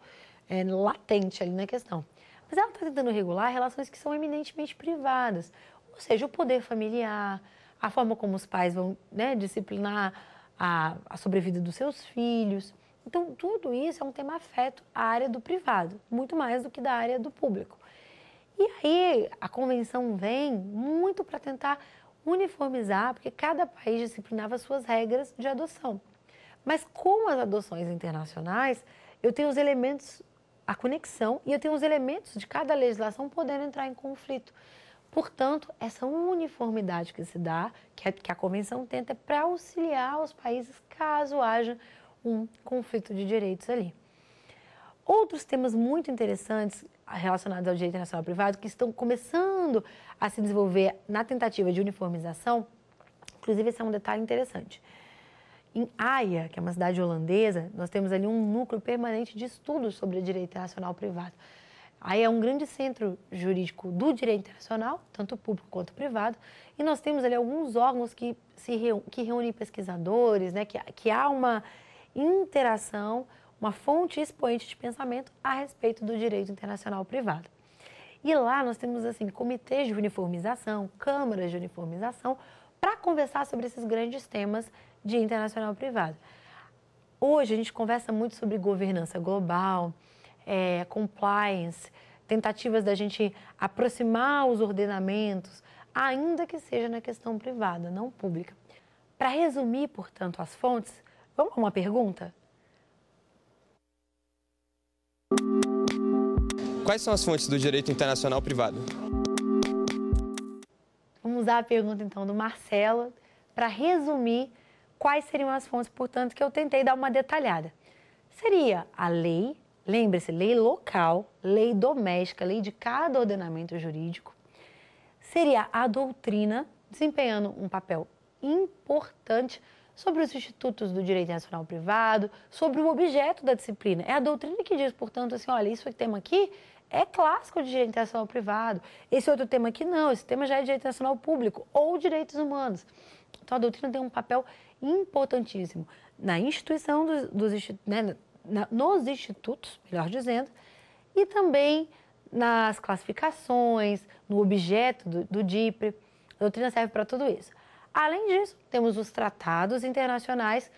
é, latente ali na questão mas ela está tentando regular relações que são eminentemente privadas, ou seja, o poder familiar, a forma como os pais vão né, disciplinar a, a sobrevida dos seus filhos. Então, tudo isso é um tema afeto à área do privado, muito mais do que da área do público. E aí, a convenção vem muito para tentar uniformizar, porque cada país disciplinava suas regras de adoção. Mas com as adoções internacionais, eu tenho os elementos a conexão e eu tenho os elementos de cada legislação podendo entrar em conflito. Portanto, essa uniformidade que se dá, que a, é, que a convenção tenta, é para auxiliar os países caso haja um conflito de direitos ali. Outros temas muito interessantes ah, relacionados ao direito internacional privado que estão começando a se desenvolver na tentativa de uniformização, inclusive esse é um detalhe interessante. Em Haia, que é uma cidade holandesa, nós temos ali um núcleo permanente de estudos sobre direito internacional privado. Aí é um grande centro jurídico do direito internacional, tanto público quanto privado, e nós temos ali alguns órgãos que se reúnem, que reúnem pesquisadores, né, que, que há uma interação, uma fonte expoente de pensamento a respeito do direito internacional privado. E lá nós temos assim comitês de uniformização, câmaras de uniformização para conversar sobre esses grandes temas de internacional privado. Hoje a gente conversa muito sobre governança global, é, compliance, tentativas da gente aproximar os ordenamentos, ainda que seja na questão privada, não pública. Para resumir, portanto, as fontes, vamos a uma pergunta? Quais são as fontes do direito internacional privado? Vamos usar a pergunta então do Marcelo para resumir Quais seriam as fontes, portanto, que eu tentei dar uma detalhada? Seria a lei, lembre-se, lei local, lei doméstica, lei de cada ordenamento jurídico. Seria a doutrina, desempenhando um papel importante sobre os institutos do direito nacional privado, sobre o objeto da disciplina. É a doutrina que diz, portanto, assim, olha, isso tema aqui é clássico de direito nacional privado, esse outro tema aqui não, esse tema já é direito nacional público ou direitos humanos. Então, a doutrina tem um papel importantíssimo na instituição dos, dos né, na, nos institutos, melhor dizendo, e também nas classificações, no objeto do, do DIPRE. A doutrina serve para tudo isso. Além disso, temos os tratados internacionais,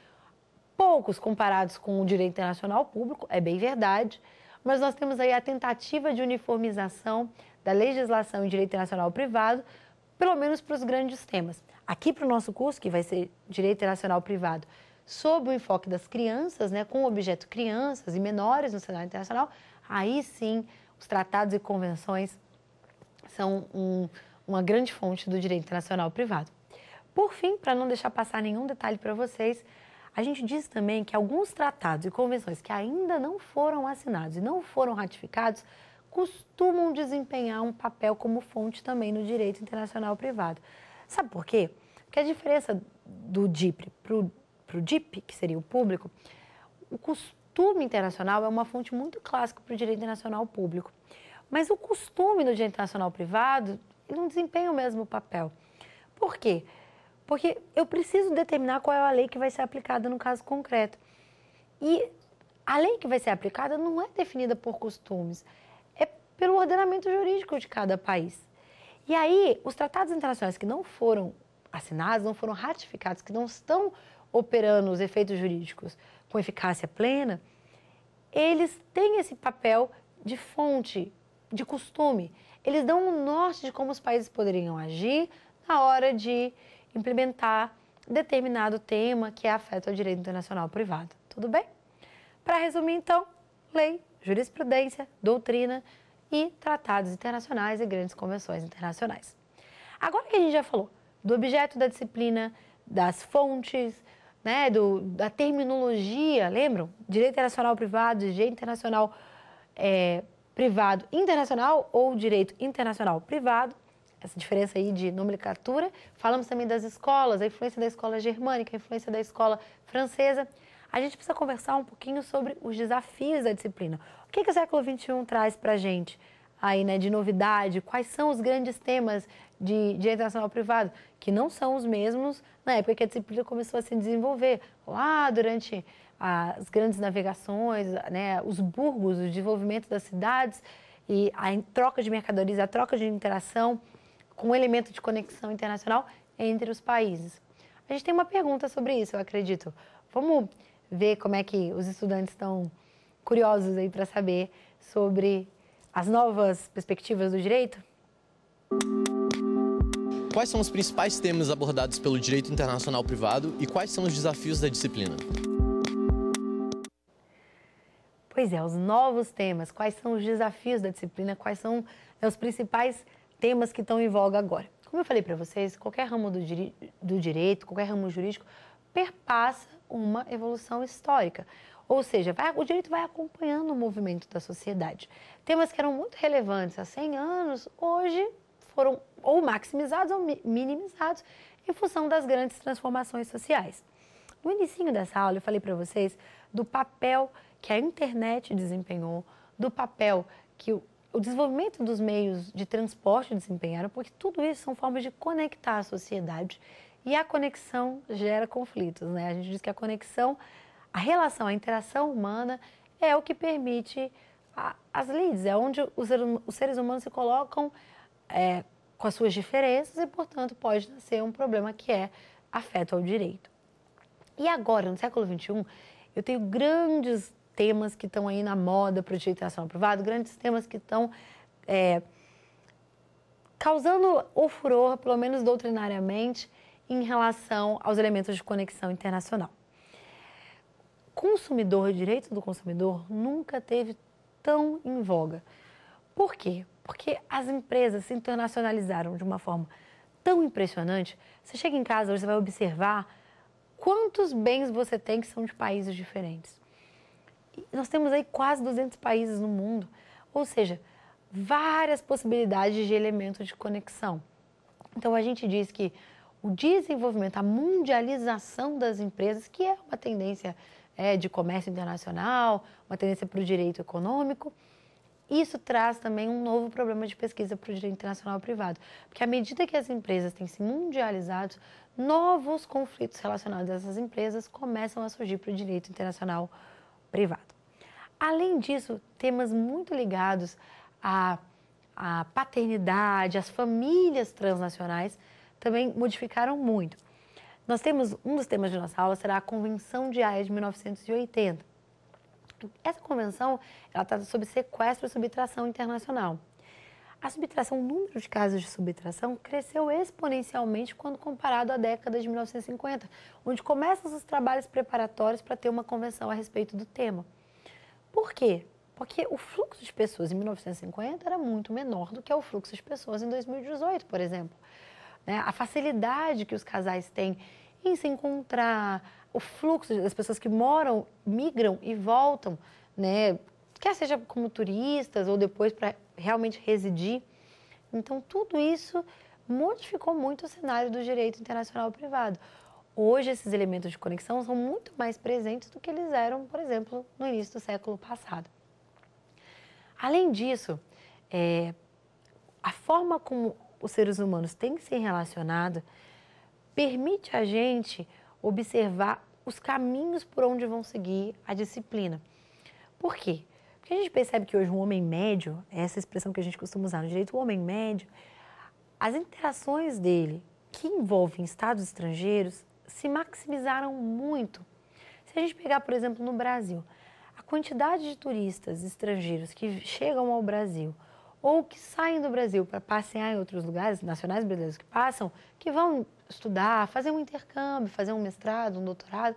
poucos comparados com o direito internacional público, é bem verdade, mas nós temos aí a tentativa de uniformização da legislação em direito internacional privado pelo menos para os grandes temas. Aqui para o nosso curso, que vai ser Direito Internacional Privado, sob o enfoque das crianças, né, com o objeto crianças e menores no cenário internacional, aí sim os tratados e convenções são um, uma grande fonte do direito internacional privado. Por fim, para não deixar passar nenhum detalhe para vocês, a gente diz também que alguns tratados e convenções que ainda não foram assinados e não foram ratificados costumam desempenhar um papel como fonte também no direito internacional privado. Sabe por quê? Porque a diferença do DIPRE para o DIP, que seria o público, o costume internacional é uma fonte muito clássica para o direito internacional público. Mas o costume no direito internacional privado não desempenha o mesmo papel. Por quê? Porque eu preciso determinar qual é a lei que vai ser aplicada no caso concreto. E a lei que vai ser aplicada não é definida por costumes, pelo ordenamento jurídico de cada país. E aí, os tratados internacionais que não foram assinados, não foram ratificados, que não estão operando os efeitos jurídicos com eficácia plena, eles têm esse papel de fonte, de costume. Eles dão um norte de como os países poderiam agir na hora de implementar determinado tema que é afeta o direito internacional privado. Tudo bem? Para resumir, então, lei, jurisprudência, doutrina, e tratados internacionais e grandes convenções internacionais. Agora que a gente já falou do objeto da disciplina, das fontes, né, do, da terminologia, lembram? Direito internacional privado, direito internacional é, privado internacional ou direito internacional privado, essa diferença aí de nomenclatura. Falamos também das escolas, a influência da escola germânica, a influência da escola francesa a gente precisa conversar um pouquinho sobre os desafios da disciplina. O que, que o século XXI traz para a gente aí, né, de novidade? Quais são os grandes temas de direito nacional privado, que não são os mesmos na época que a disciplina começou a se desenvolver, lá durante as grandes navegações, né, os burgos, o desenvolvimento das cidades e a troca de mercadorias, a troca de interação com o elemento de conexão internacional entre os países. A gente tem uma pergunta sobre isso, eu acredito. Vamos ver como é que os estudantes estão curiosos aí para saber sobre as novas perspectivas do direito? Quais são os principais temas abordados pelo direito internacional privado e quais são os desafios da disciplina? Pois é, os novos temas, quais são os desafios da disciplina, quais são é, os principais temas que estão em voga agora. Como eu falei para vocês, qualquer ramo do, do direito, qualquer ramo jurídico perpassa uma evolução histórica. Ou seja, vai, o direito vai acompanhando o movimento da sociedade. Temas que eram muito relevantes há 100 anos, hoje foram ou maximizados ou minimizados em função das grandes transformações sociais. No início dessa aula, eu falei para vocês do papel que a internet desempenhou, do papel que o, o desenvolvimento dos meios de transporte desempenharam, porque tudo isso são formas de conectar a sociedade e a conexão gera conflitos, né? A gente diz que a conexão, a relação, a interação humana é o que permite a, as leads, é onde os, hum, os seres humanos se colocam é, com as suas diferenças e, portanto, pode nascer um problema que é afeto ao direito. E agora, no século XXI, eu tenho grandes temas que estão aí na moda para o direito internacional privado, grandes temas que estão é, causando o furor, pelo menos doutrinariamente, em relação aos elementos de conexão internacional. Consumidor, direito do consumidor, nunca teve tão em voga. Por quê? Porque as empresas se internacionalizaram de uma forma tão impressionante. Você chega em casa você vai observar quantos bens você tem que são de países diferentes. E nós temos aí quase 200 países no mundo, ou seja, várias possibilidades de elementos de conexão. Então a gente diz que o desenvolvimento, a mundialização das empresas, que é uma tendência é, de comércio internacional, uma tendência para o direito econômico. Isso traz também um novo problema de pesquisa para o direito internacional privado, porque à medida que as empresas têm se mundializado, novos conflitos relacionados a essas empresas começam a surgir para o direito internacional privado. Além disso, temas muito ligados à, à paternidade, às famílias transnacionais também modificaram muito. Nós temos, um dos temas de nossa aula será a Convenção de Haia de 1980. Essa convenção, ela trata sobre sequestro e subtração internacional. A subtração, o número de casos de subtração cresceu exponencialmente quando comparado à década de 1950, onde começam os trabalhos preparatórios para ter uma convenção a respeito do tema. Por quê? Porque o fluxo de pessoas em 1950 era muito menor do que o fluxo de pessoas em 2018, por exemplo né? a facilidade que os casais têm em se encontrar, o fluxo das pessoas que moram, migram e voltam, né? quer seja como turistas ou depois para realmente residir. Então, tudo isso modificou muito o cenário do direito internacional privado. Hoje, esses elementos de conexão são muito mais presentes do que eles eram, por exemplo, no início do século passado. Além disso, é, a forma como os seres humanos têm se relacionado permite a gente observar os caminhos por onde vão seguir a disciplina. Por quê? Porque a gente percebe que hoje um homem médio, é essa expressão que a gente costuma usar no direito, o homem médio, as interações dele que envolvem estados estrangeiros se maximizaram muito. Se a gente pegar, por exemplo, no Brasil, a quantidade de turistas estrangeiros que chegam ao Brasil ou que saem do Brasil para passear em outros lugares, nacionais brasileiros que passam, que vão estudar, fazer um intercâmbio, fazer um mestrado, um doutorado,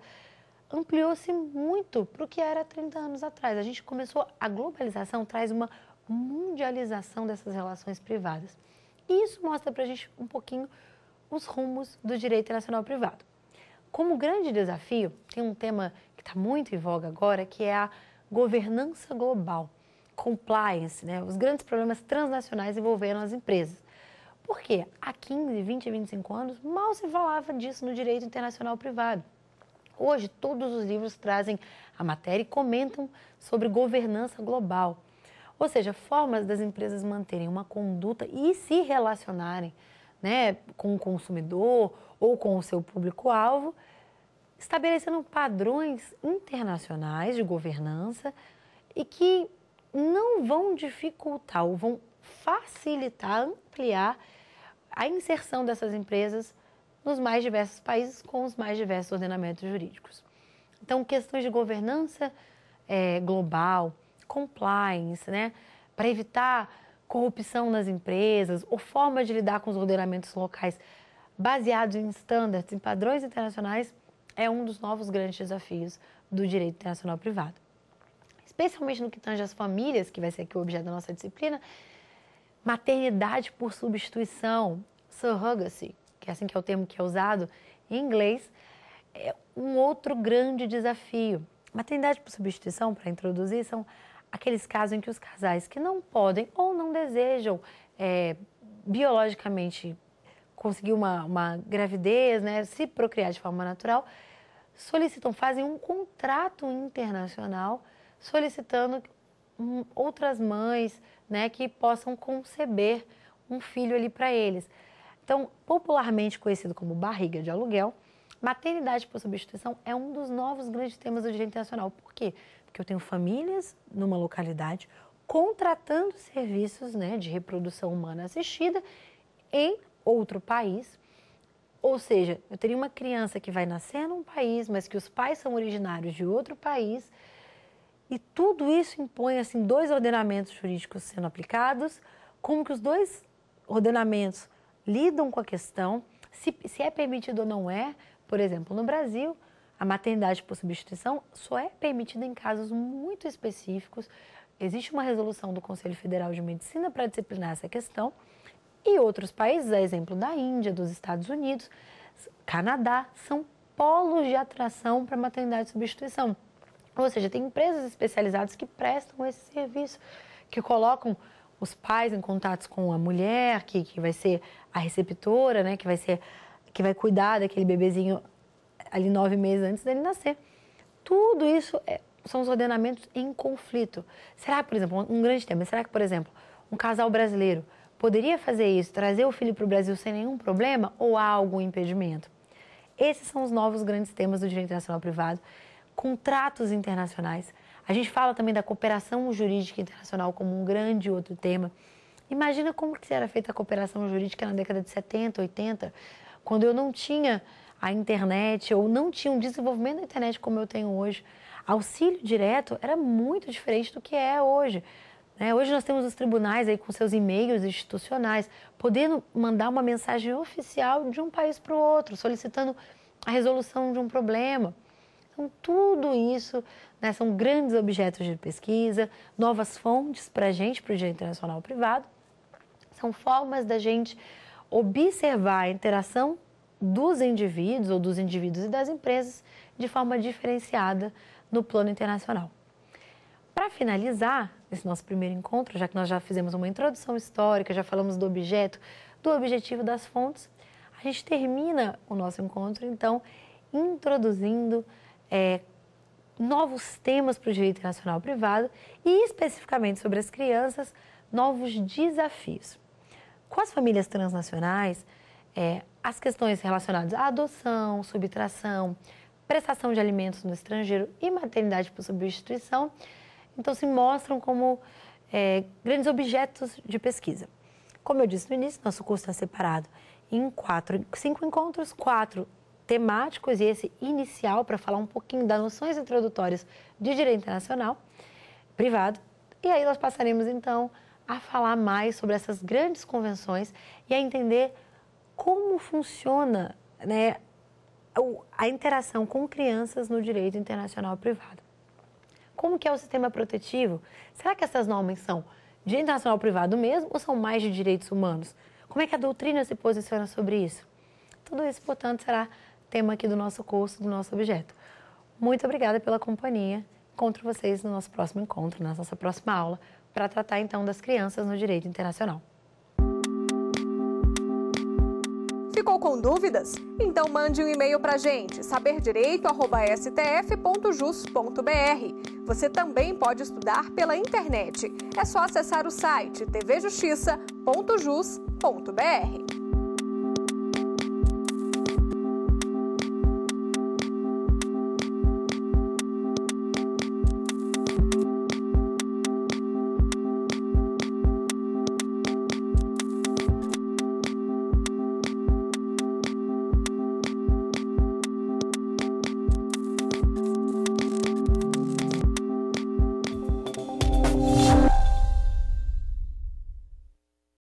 ampliou-se muito para o que era 30 anos atrás. A gente começou, a globalização traz uma mundialização dessas relações privadas. E isso mostra para a gente um pouquinho os rumos do direito internacional privado. Como grande desafio, tem um tema que está muito em voga agora, que é a governança global compliance, né, os grandes problemas transnacionais envolvendo as empresas. Por quê? Há 15, 20, 25 anos, mal se falava disso no direito internacional privado. Hoje, todos os livros trazem a matéria e comentam sobre governança global. Ou seja, formas das empresas manterem uma conduta e se relacionarem né, com o consumidor ou com o seu público-alvo, estabelecendo padrões internacionais de governança e que não vão dificultar ou vão facilitar, ampliar a inserção dessas empresas nos mais diversos países com os mais diversos ordenamentos jurídicos. Então, questões de governança é, global, compliance, né, para evitar corrupção nas empresas ou forma de lidar com os ordenamentos locais baseados em standards, em padrões internacionais, é um dos novos grandes desafios do direito internacional privado especialmente no que tange às famílias, que vai ser aqui o objeto da nossa disciplina, maternidade por substituição, surrogacy, que é assim que é o termo que é usado em inglês, é um outro grande desafio. Maternidade por substituição, para introduzir, são aqueles casos em que os casais que não podem ou não desejam é, biologicamente conseguir uma, uma gravidez, né, se procriar de forma natural, solicitam, fazem um contrato internacional solicitando outras mães, né, que possam conceber um filho ali para eles. Então, popularmente conhecido como barriga de aluguel, maternidade por substituição é um dos novos grandes temas do direito internacional. Por quê? Porque eu tenho famílias numa localidade contratando serviços né, de reprodução humana assistida em outro país. Ou seja, eu teria uma criança que vai nascer num país, mas que os pais são originários de outro país e tudo isso impõe assim dois ordenamentos jurídicos sendo aplicados, como que os dois ordenamentos lidam com a questão, se, se é permitido ou não é. Por exemplo, no Brasil, a maternidade por substituição só é permitida em casos muito específicos. Existe uma resolução do Conselho Federal de Medicina para disciplinar essa questão. E outros países, a exemplo da Índia, dos Estados Unidos, Canadá, são polos de atração para maternidade e substituição. Ou seja, tem empresas especializadas que prestam esse serviço, que colocam os pais em contatos com a mulher, que, que vai ser a receptora, né? Que vai ser que vai cuidar daquele bebezinho ali nove meses antes dele nascer. Tudo isso é, são os ordenamentos em conflito. Será, por exemplo, um grande tema, será que, por exemplo, um casal brasileiro poderia fazer isso, trazer o filho para o Brasil sem nenhum problema ou há algum impedimento? Esses são os novos grandes temas do direito nacional privado contratos internacionais. A gente fala também da cooperação jurídica internacional como um grande outro tema. Imagina como que era feita a cooperação jurídica na década de 70, 80, quando eu não tinha a internet ou não tinha um desenvolvimento da internet como eu tenho hoje. Auxílio direto era muito diferente do que é hoje. Né? Hoje nós temos os tribunais aí com seus e-mails institucionais, podendo mandar uma mensagem oficial de um país para o outro, solicitando a resolução de um problema. Então, tudo isso né, são grandes objetos de pesquisa, novas fontes para a gente, para o direito internacional privado. São formas da gente observar a interação dos indivíduos ou dos indivíduos e das empresas de forma diferenciada no plano internacional. Para finalizar esse nosso primeiro encontro, já que nós já fizemos uma introdução histórica, já falamos do objeto, do objetivo das fontes, a gente termina o nosso encontro então introduzindo é, novos temas para o direito internacional privado e, especificamente sobre as crianças, novos desafios. Com as famílias transnacionais, é, as questões relacionadas à adoção, subtração, prestação de alimentos no estrangeiro e maternidade por substituição, então se mostram como é, grandes objetos de pesquisa. Como eu disse no início, nosso curso está separado em quatro, cinco encontros, quatro temáticos e esse inicial para falar um pouquinho das noções introdutórias de direito internacional privado. E aí nós passaremos então a falar mais sobre essas grandes convenções e a entender como funciona né, a interação com crianças no direito internacional privado. Como que é o sistema protetivo? Será que essas normas são direito internacional privado mesmo ou são mais de direitos humanos? Como é que a doutrina se posiciona sobre isso? Tudo isso, portanto, será tema aqui do nosso curso, do nosso objeto. Muito obrigada pela companhia. Encontro vocês no nosso próximo encontro, na nossa próxima aula, para tratar então das crianças no direito internacional. Ficou com dúvidas? Então mande um e-mail para a gente, saberdireito.stf.jus.br. Você também pode estudar pela internet. É só acessar o site tvjustiça.jus.br.